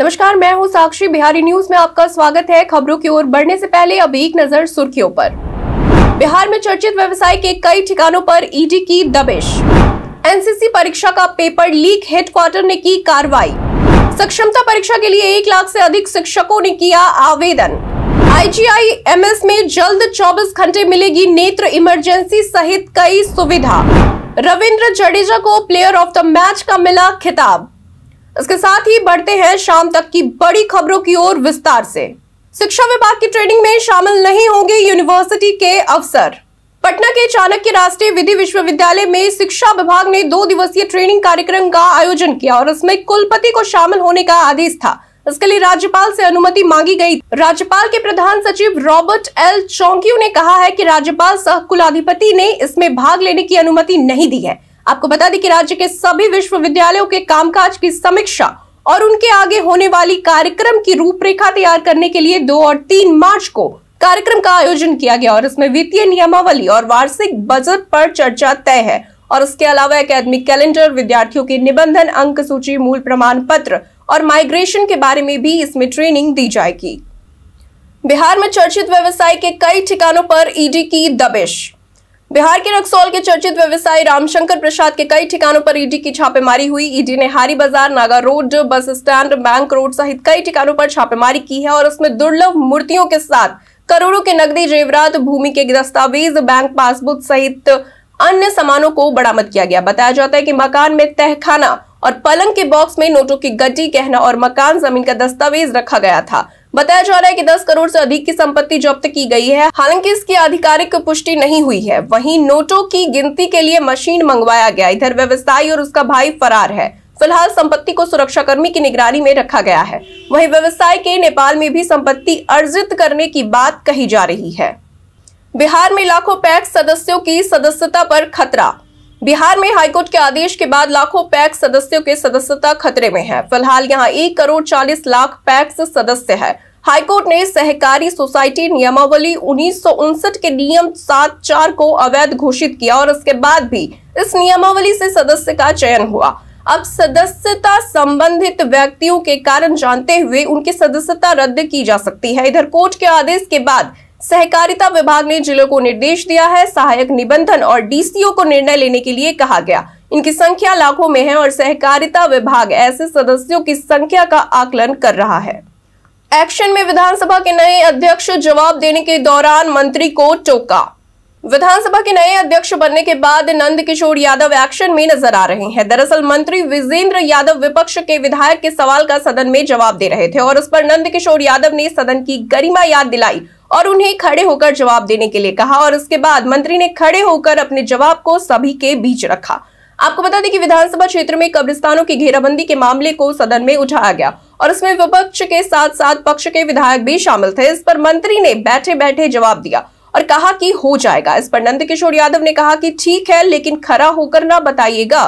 नमस्कार मैं हूं साक्षी बिहारी न्यूज में आपका स्वागत है खबरों की ओर बढ़ने से पहले अब एक नजर सुर्खियों पर बिहार में चर्चित व्यवसाय के कई ठिकानों पर ईडी की दबिश एनसीसी परीक्षा का पेपर लीक हेडक्वार्टर ने की कार्रवाई सक्षमता परीक्षा के लिए एक लाख से अधिक शिक्षकों ने किया आवेदन आईजीआईएमएस में जल्द 24 घंटे मिलेगी नेत्र इमरजेंसी सहित कई सुविधा रविंद्र जडेजा को प्लेयर ऑफ द मैच का मिला खिताब इसके साथ ही बढ़ते हैं शाम तक की बड़ी खबरों की ओर विस्तार से शिक्षा विभाग की ट्रेनिंग में शामिल नहीं होंगे यूनिवर्सिटी के अफसर पटना के चाणक्य राष्ट्रीय विधि विश्वविद्यालय में शिक्षा विभाग ने दो दिवसीय ट्रेनिंग कार्यक्रम का आयोजन किया और इसमें कुलपति को शामिल होने का आदेश था इसके लिए राज्यपाल से अनुमति मांगी गई राज्यपाल के प्रधान सचिव रॉबर्ट एल चौंकियू ने कहा है कि राज्यपाल सह कुलाधिपति ने इसमें भाग लेने की अनुमति नहीं दी है आपको बता दें कि राज्य के सभी विश्वविद्यालयों के कामकाज की समीक्षा और उनके आगे होने वाली कार्यक्रम की रूपरेखा तैयार करने के लिए दो और तीन मार्च को कार्यक्रम का आयोजन किया गया और इसमें वित्तीय नियमावली और वार्षिक बजट पर चर्चा तय है और उसके अलावा अकेडमिक कैलेंडर विद्यार्थियों के निबंधन अंक सूची मूल प्रमाण पत्र और माइग्रेशन के बारे में भी इसमें ट्रेनिंग दी जाएगी बिहार में चर्चित व्यवसाय के कई ठिकानों पर ईडी की दबिश बिहार के रक्सौल के चर्चित व्यवसायी रामशंकर प्रसाद के कई ठिकानों पर ईडी की छापेमारी हुई ईडी ने हारी बाजार नागा road bus stand bank road सहित कई ठिकानों पर छापेमारी की है और उसमें दुर्लभ मूर्तियों के साथ करोड़ों के नकदी जेवरात भूमि के दस्तावेज बैंक पासबुक सहित अन्य सामानों को बरामद किया गया बताया जाता है कि मकान में तहखाना और पलंग के बॉक्स में नोटों की गड्डी गहना और मकान जमीन का दस्तावेज रखा गया था बताया जा रहा है कि 10 करोड़ से अधिक की संपत्ति जब्त की गई है हालांकि इसकी आधिकारिक पुष्टि नहीं हुई है वहीं नोटों की गिनती के लिए मशीन मंगवाया गया इधर व्यवसायी और उसका भाई फरार है फिलहाल संपत्ति को सुरक्षाकर्मी की निगरानी में रखा गया है वही व्यवसाय के नेपाल में भी संपत्ति अर्जित करने की बात कही जा रही है बिहार में लाखों पैक्स सदस्यों की सदस्यता पर खतरा बिहार में हाईकोर्ट के आदेश के बाद लाखों पैक्स सदस्यों के सदस्यता खतरे में है फिलहाल यहां एक करोड़ चालीस लाख पैक्स सदस्य है हाईकोर्ट ने सहकारी सोसाइटी नियमावली उन्नीस के नियम सात चार को अवैध घोषित किया और इसके बाद भी इस नियमावली से सदस्य का चयन हुआ अब सदस्यता संबंधित व्यक्तियों के कारण जानते हुए उनकी सदस्यता रद्द की जा सकती है इधर कोर्ट के आदेश के बाद सहकारिता विभाग ने जिलों को निर्देश दिया है सहायक निबंधन और डीसीओ को निर्णय लेने के लिए कहा गया इनकी संख्या लाखों में है और सहकारिता विभाग ऐसे सदस्यों की संख्या का आकलन कर रहा है एक्शन में विधानसभा के नए अध्यक्ष जवाब देने के दौरान मंत्री को टोका विधानसभा के नए अध्यक्ष बनने के बाद नंद किशोर यादव एक्शन में नजर आ रहे हैं दरअसल मंत्री विजेंद्र यादव विपक्ष के विधायक के सवाल का सदन में जवाब दे रहे थे और उस पर नंद किशोर यादव ने सदन की गरिमा याद दिलाई और उन्हें खड़े होकर जवाब देने के लिए कहा और उसके बाद मंत्री ने खड़े होकर अपने जवाब को सभी के बीच रखा आपको बता दें कि विधानसभा क्षेत्र में कब्रिस्तानों की घेराबंदी के मामले को सदन में उठाया गया और इसमें विपक्ष के साथ साथ पक्ष के विधायक भी शामिल थे इस पर मंत्री ने बैठे बैठे जवाब दिया और कहा कि हो जाएगा इस पर नंद किशोर यादव ने कहा कि ठीक है लेकिन खरा होकर ना बताइएगा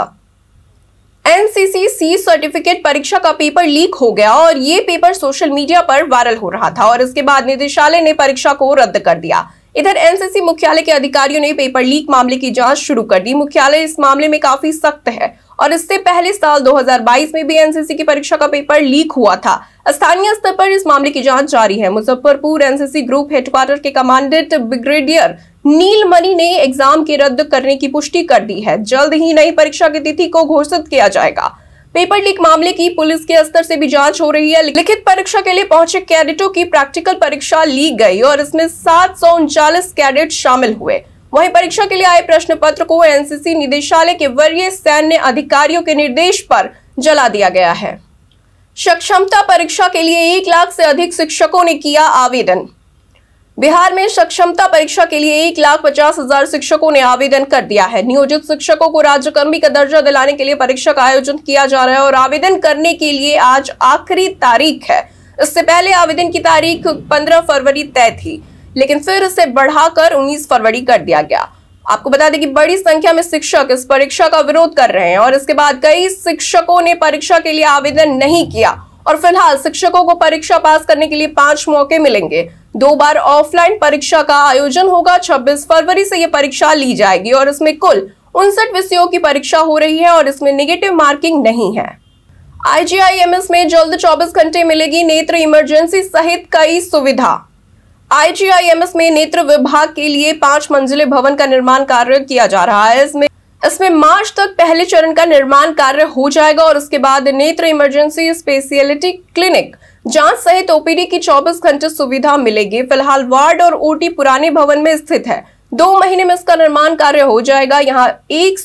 एनसीसी सी सर्टिफिकेट परीक्षा का पेपर लीक हो गया और ये पेपर सोशल मीडिया पर वायरल हो रहा था और इसके बाद निदेशालय ने परीक्षा को रद्द कर दिया इधर एनसीसी मुख्यालय के अधिकारियों ने पेपर लीक मामले की जांच शुरू कर दी मुख्यालय इस मामले में काफी सख्त है और इससे पहले साल 2022 में भी एनसीसी की परीक्षा का पेपर लीक हुआ था स्थानीय स्तर पर इस मामले की जांच जारी है मुजफ्फरपुर एनसीसी ग्रुप हेडक्वार्टर के कमांडेंट ब्रिगेडियर नीलमणि ने एग्जाम के रद्द करने की पुष्टि कर दी है जल्द ही नई परीक्षा की तिथि को घोषित किया जाएगा पेपर लीक मामले की पुलिस के स्तर से भी जांच हो रही है लिखित परीक्षा के लिए पहुंचे कैडेटों की प्रैक्टिकल परीक्षा ली गई और इसमें सात कैडेट शामिल हुए वहीं परीक्षा के लिए आए प्रश्न पत्र को एनसीसी निदेशालय के वरीय सैन्य अधिकारियों के निर्देश पर जला दिया गया है सक्षमता परीक्षा के लिए एक लाख से अधिक शिक्षकों ने किया आवेदन बिहार में सक्षमता परीक्षा के लिए एक लाख पचास हजार शिक्षकों ने आवेदन कर दिया है नियोजित शिक्षकों को राज्यकर्मी का दर्जा दिलाने के लिए परीक्षा का आयोजन किया जा रहा है और आवेदन करने के लिए आज आखिरी तारीख है इससे पहले आवेदन की तारीख 15 फरवरी तय थी लेकिन फिर इसे बढ़ाकर 19 फरवरी कर दिया गया आपको बता दें कि बड़ी संख्या में शिक्षक इस परीक्षा का विरोध कर रहे हैं और इसके बाद कई शिक्षकों ने परीक्षा के लिए आवेदन नहीं किया और फिलहाल शिक्षकों को परीक्षा पास करने के लिए पांच मौके मिलेंगे दो बार ऑफलाइन परीक्षा का आयोजन होगा 26 फरवरी से ये परीक्षा ली जाएगी और इसमें कुल उनसठ विषयों की परीक्षा हो रही है और इसमें निगेटिव मार्किंग नहीं है आईजीआईएमएस में जल्द 24 घंटे मिलेगी नेत्र इमरजेंसी सहित कई सुविधा आईजीआईएमएस में नेत्र विभाग के लिए पांच मंजिले भवन का निर्माण कार्य किया जा रहा है इसमें इसमें मार्च तक पहले चरण का निर्माण कार्य हो जाएगा और उसके बाद नेत्र इमरजेंसी स्पेशलिटी क्लिनिक जांच सहित ओपीडी की 24 घंटे सुविधा मिलेगी फिलहाल वार्ड और ओटी पुराने भवन में स्थित है दो महीने में इसका निर्माण कार्य हो जाएगा यहाँ एक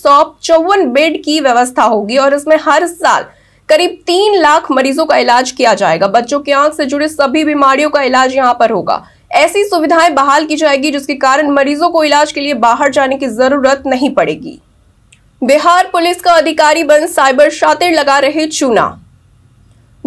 बेड की व्यवस्था होगी और इसमें हर साल करीब तीन लाख मरीजों का इलाज किया जाएगा बच्चों की आंख से जुड़े सभी बीमारियों का इलाज यहाँ पर होगा ऐसी सुविधाएं बहाल की जाएगी जिसके कारण मरीजों को इलाज के लिए बाहर जाने की जरूरत नहीं पड़ेगी बिहार पुलिस का अधिकारी बन साइबर शातिर लगा रहे चूना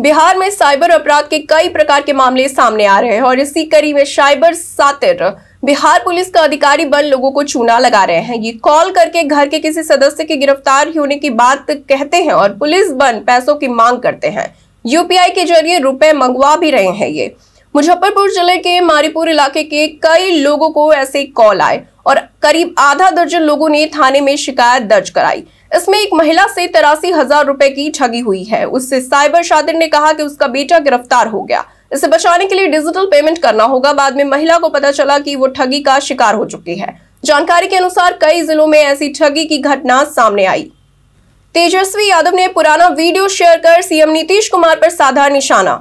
बिहार में साइबर अपराध के कई प्रकार के मामले सामने आ रहे हैं और इसी कड़ी में साइबर सातिर बिहार पुलिस का अधिकारी बन लोगों को चूना लगा रहे हैं ये कॉल करके घर के किसी सदस्य के गिरफ्तार होने की बात कहते हैं और पुलिस बन पैसों की मांग करते हैं यूपीआई के जरिए रुपए मंगवा भी रहे हैं ये मुजफ्फरपुर जिले के मारीपुर इलाके के कई लोगों को ऐसे कॉल आए और करीब आधा दर्जन लोगों ने थाने में शिकायत दर्ज कराई इसमें एक महिला से तिरासी हजार रुपए की ठगी हुई है उससे साइबर शातिर ने कहा कि उसका बेटा गिरफ्तार हो गया इसे बचाने के लिए डिजिटल पेमेंट करना होगा बाद में महिला को पता चला कि वो ठगी का शिकार हो चुकी है जानकारी के अनुसार कई जिलों में ऐसी ठगी की घटना सामने आई तेजस्वी यादव ने पुराना वीडियो शेयर कर सीएम नीतीश कुमार पर साधा निशाना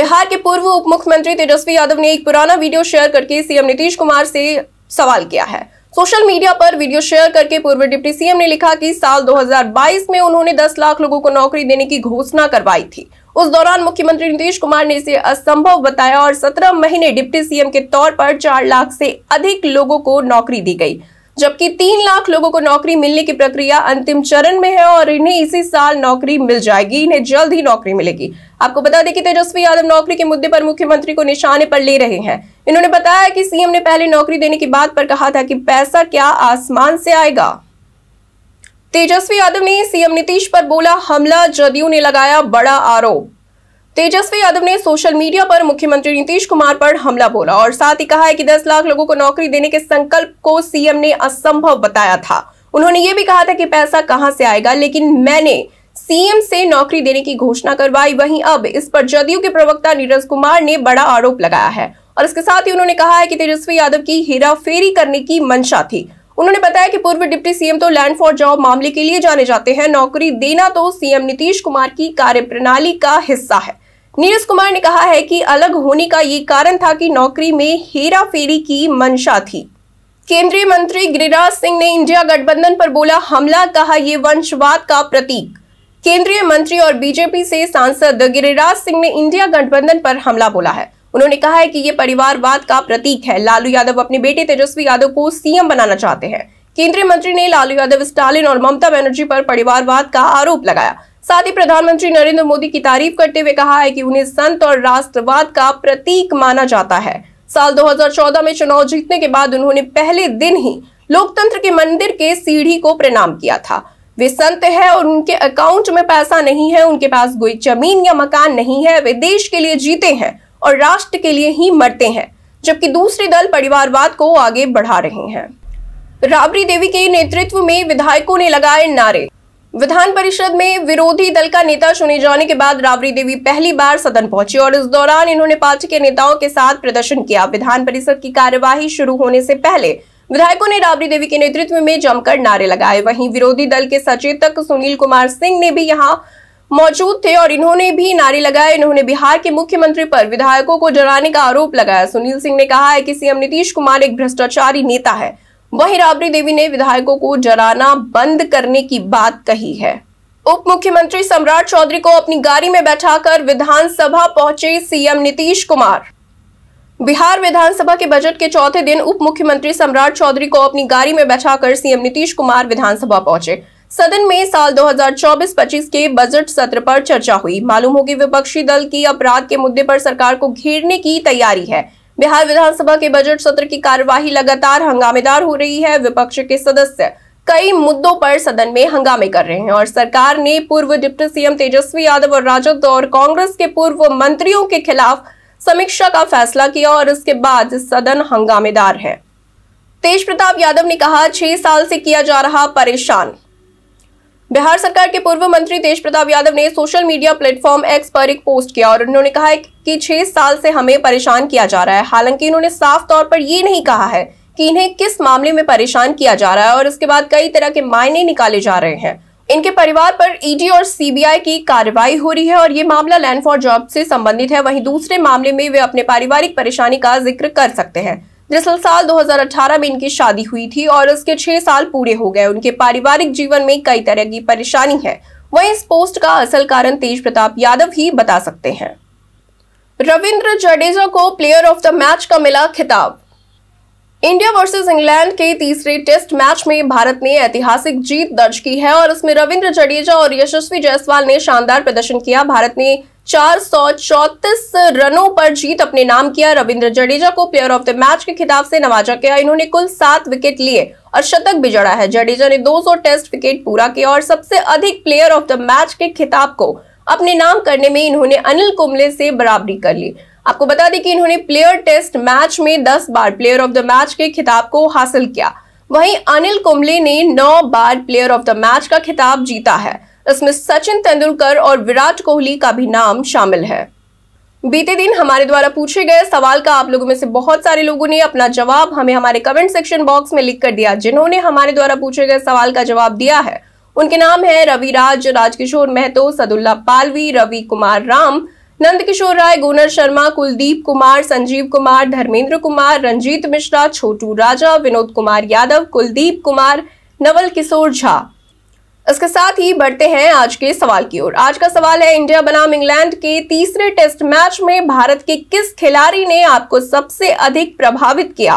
बिहार के पूर्व उप मुख्यमंत्री तेजस्वी यादव ने एक पुराना वीडियो शेयर करके सीएम नीतीश कुमार से सवाल किया है सोशल मीडिया पर वीडियो शेयर करके पूर्व डिप्टी सीएम ने लिखा कि साल 2022 में उन्होंने 10 लाख लोगों को नौकरी देने की घोषणा करवाई थी उस दौरान मुख्यमंत्री नीतीश कुमार ने इसे असंभव बताया और 17 महीने डिप्टी सीएम के तौर पर 4 लाख से अधिक लोगों को नौकरी दी गई जबकि 3 लाख लोगों को नौकरी मिलने की प्रक्रिया अंतिम चरण में है और इन्हें इसी साल नौकरी मिल जाएगी इन्हें जल्द ही नौकरी मिलेगी आपको बता दें कि तेजस्वी यादव नौकरी के मुद्दे पर मुख्यमंत्री को निशाने पर ले रहे हैं इन्होंने बताया कि सीएम ने पहले नौकरी देने की बात पर कहा था कि पैसा क्या आसमान से आएगा तेजस्वी यादव ने सीएम नीतीश पर बोला हमला जदयू ने लगाया बड़ा आरोप तेजस्वी यादव ने सोशल मीडिया पर मुख्यमंत्री नीतीश कुमार पर हमला बोला और साथ ही कहा है कि 10 लाख लोगों को नौकरी देने के संकल्प को सीएम ने असंभव बताया था उन्होंने ये भी कहा था कि पैसा कहां से आएगा लेकिन मैंने सीएम से नौकरी देने की घोषणा करवाई वहीं अब इस पर जदयू के प्रवक्ता नीरज कुमार ने बड़ा आरोप लगाया है और इसके साथ ही उन्होंने कहा है कि तेजस्वी यादव की हेराफेरी करने की मंशा थी उन्होंने बताया कि पूर्व डिप्टी सीएम तो लैंड फॉर जॉब मामले के लिए जाने जाते हैं नौकरी देना तो सीएम नीतीश कुमार की कार्यप्रणाली का हिस्सा है नीरज कुमार ने कहा है कि अलग होने का ये कारण था कि नौकरी में हेरा फेरी की मंशा थी केंद्रीय मंत्री गिरिराज सिंह ने इंडिया गठबंधन पर बोला हमला कहा ये वंशवाद का प्रतीक केंद्रीय मंत्री और बीजेपी से सांसद गिरिराज सिंह ने इंडिया गठबंधन पर हमला बोला है उन्होंने कहा है कि ये परिवारवाद का प्रतीक है लालू यादव अपने बेटे तेजस्वी यादव को सीएम बनाना चाहते हैं केंद्रीय मंत्री ने लालू यादव स्टालिन और ममता बनर्जी पर परिवारवाद का आरोप लगाया साथ ही प्रधानमंत्री नरेंद्र मोदी की तारीफ करते हुए कहा है कि उन्हें संत और राष्ट्रवाद का प्रतीक माना जाता है साल 2014 में चुनाव जीतने के बाद उन्होंने पहले दिन ही लोकतंत्र के मंदिर के सीढ़ी को प्रणाम किया था वे संत है और उनके अकाउंट में पैसा नहीं है उनके पास कोई जमीन या मकान नहीं है वे देश के लिए जीते हैं और राष्ट्र के लिए ही मरते हैं जबकि दूसरे दल परिवारवाद को आगे बढ़ा रहे हैं राबड़ी देवी के नेतृत्व में विधायकों ने लगाए नारे विधान परिषद में विरोधी दल का नेता चुने जाने के बाद राबड़ी देवी पहली बार सदन पहुंची और इस दौरान इन्होंने पार्टी के नेताओं के साथ प्रदर्शन किया विधान परिषद की कार्यवाही शुरू होने से पहले विधायकों ने राबड़ी देवी के नेतृत्व में जमकर नारे लगाए वहीं विरोधी दल के सचेतक सुनील कुमार सिंह ने भी यहाँ मौजूद थे और इन्होंने भी नारे लगाए इन्होंने बिहार के मुख्यमंत्री पर विधायकों को डराने का आरोप लगाया सुनील सिंह ने कहा है कि सीएम नीतीश कुमार एक भ्रष्टाचारी नेता है वहीं राबड़ी देवी ने विधायकों को जराना बंद करने की बात कही है उप मुख्यमंत्री सम्राट चौधरी को अपनी गाड़ी में बैठाकर विधानसभा पहुंचे सीएम नीतीश कुमार बिहार विधानसभा के बजट के चौथे दिन उप मुख्यमंत्री सम्राट चौधरी को अपनी गाड़ी में बैठाकर सीएम नीतीश कुमार विधानसभा पहुंचे सदन में साल 2024-25 के बजट सत्र पर चर्चा हुई मालूम होगी विपक्षी दल की अपराध के मुद्दे पर सरकार को घेरने की तैयारी है बिहार विधानसभा के बजट सत्र की कार्यवाही लगातार हंगामेदार हो रही है विपक्ष के सदस्य कई मुद्दों पर सदन में हंगामे कर रहे हैं और सरकार ने पूर्व डिप्टी सीएम तेजस्वी यादव और राजद और कांग्रेस के पूर्व मंत्रियों के खिलाफ समीक्षा का फैसला किया और इसके बाद सदन हंगामेदार है तेज प्रताप यादव ने कहा छह साल से किया जा रहा परेशान बिहार सरकार के पूर्व मंत्री तेज प्रताप यादव ने सोशल मीडिया प्लेटफॉर्म एक्स पर एक पोस्ट किया और उन्होंने कहा कि छह साल से हमें परेशान किया जा रहा है हालांकि उन्होंने साफ तौर पर यह नहीं कहा है कि इन्हें किस मामले में परेशान किया जा रहा है और इसके बाद कई तरह के मायने निकाले जा रहे हैं इनके परिवार पर ईडी और सीबीआई की कार्रवाई हो रही है और ये मामला लैंड फॉर जॉब से संबंधित है वहीं दूसरे मामले में वे अपने पारिवारिक परेशानी का जिक्र कर सकते हैं दरअसल साल 2018 में इनकी शादी हुई थी और उसके छह साल पूरे हो गए उनके पारिवारिक जीवन में कई तरह की परेशानी है वही इस पोस्ट का असल कारण तेज प्रताप यादव ही बता सकते हैं रविंद्र जडेजा को प्लेयर ऑफ द मैच का मिला खिताब इंडिया वर्सेस इंग्लैंड के तीसरे टेस्ट मैच में भारत ने ऐतिहासिक जीत दर्ज की है और इसमें रविंद्र जडेजा और यशस्वी जायसवाल ने शानदार प्रदर्शन किया भारत ने चार रनों पर जीत अपने नाम किया रविंद्र जडेजा को प्लेयर ऑफ द मैच के खिताब से नवाजा गया इन्होंने कुल सात विकेट लिए और शतक भी जड़ा है जडेजा ने 200 टेस्ट विकेट पूरा किया और सबसे अधिक प्लेयर ऑफ द मैच के खिताब को अपने नाम करने में इन्होंने अनिल कुंबले से बराबरी कर ली आपको बता दें कि इन्होंने प्लेयर टेस्ट मैच में 10 बार प्लेयर ऑफ द मैच के खिताब को हासिल किया वहीं अनिल कुंबले ने 9 बार प्लेयर ऑफ द मैच का खिताब जीता है इसमें सचिन तेंदुलकर और विराट कोहली का भी नाम शामिल है बीते दिन हमारे द्वारा पूछे गए सवाल का आप लोगों में से बहुत सारे लोगों ने अपना जवाब हमें हमारे कमेंट सेक्शन बॉक्स में लिख कर दिया जिन्होंने हमारे द्वारा पूछे गए सवाल का जवाब दिया है उनके नाम है रविराज राजकिशोर महतो सदुल्ला पालवी रवि कुमार राम नंदकिशोर राय गोनर शर्मा कुलदीप कुमार संजीव कुमार धर्मेंद्र कुमार रंजीत मिश्रा छोटू राजा विनोद कुमार यादव कुलदीप कुमार नवल किशोर झा इसके साथ ही बढ़ते हैं आज के सवाल की ओर आज का सवाल है इंडिया बनाम इंग्लैंड के तीसरे टेस्ट मैच में भारत के किस खिलाड़ी ने आपको सबसे अधिक प्रभावित किया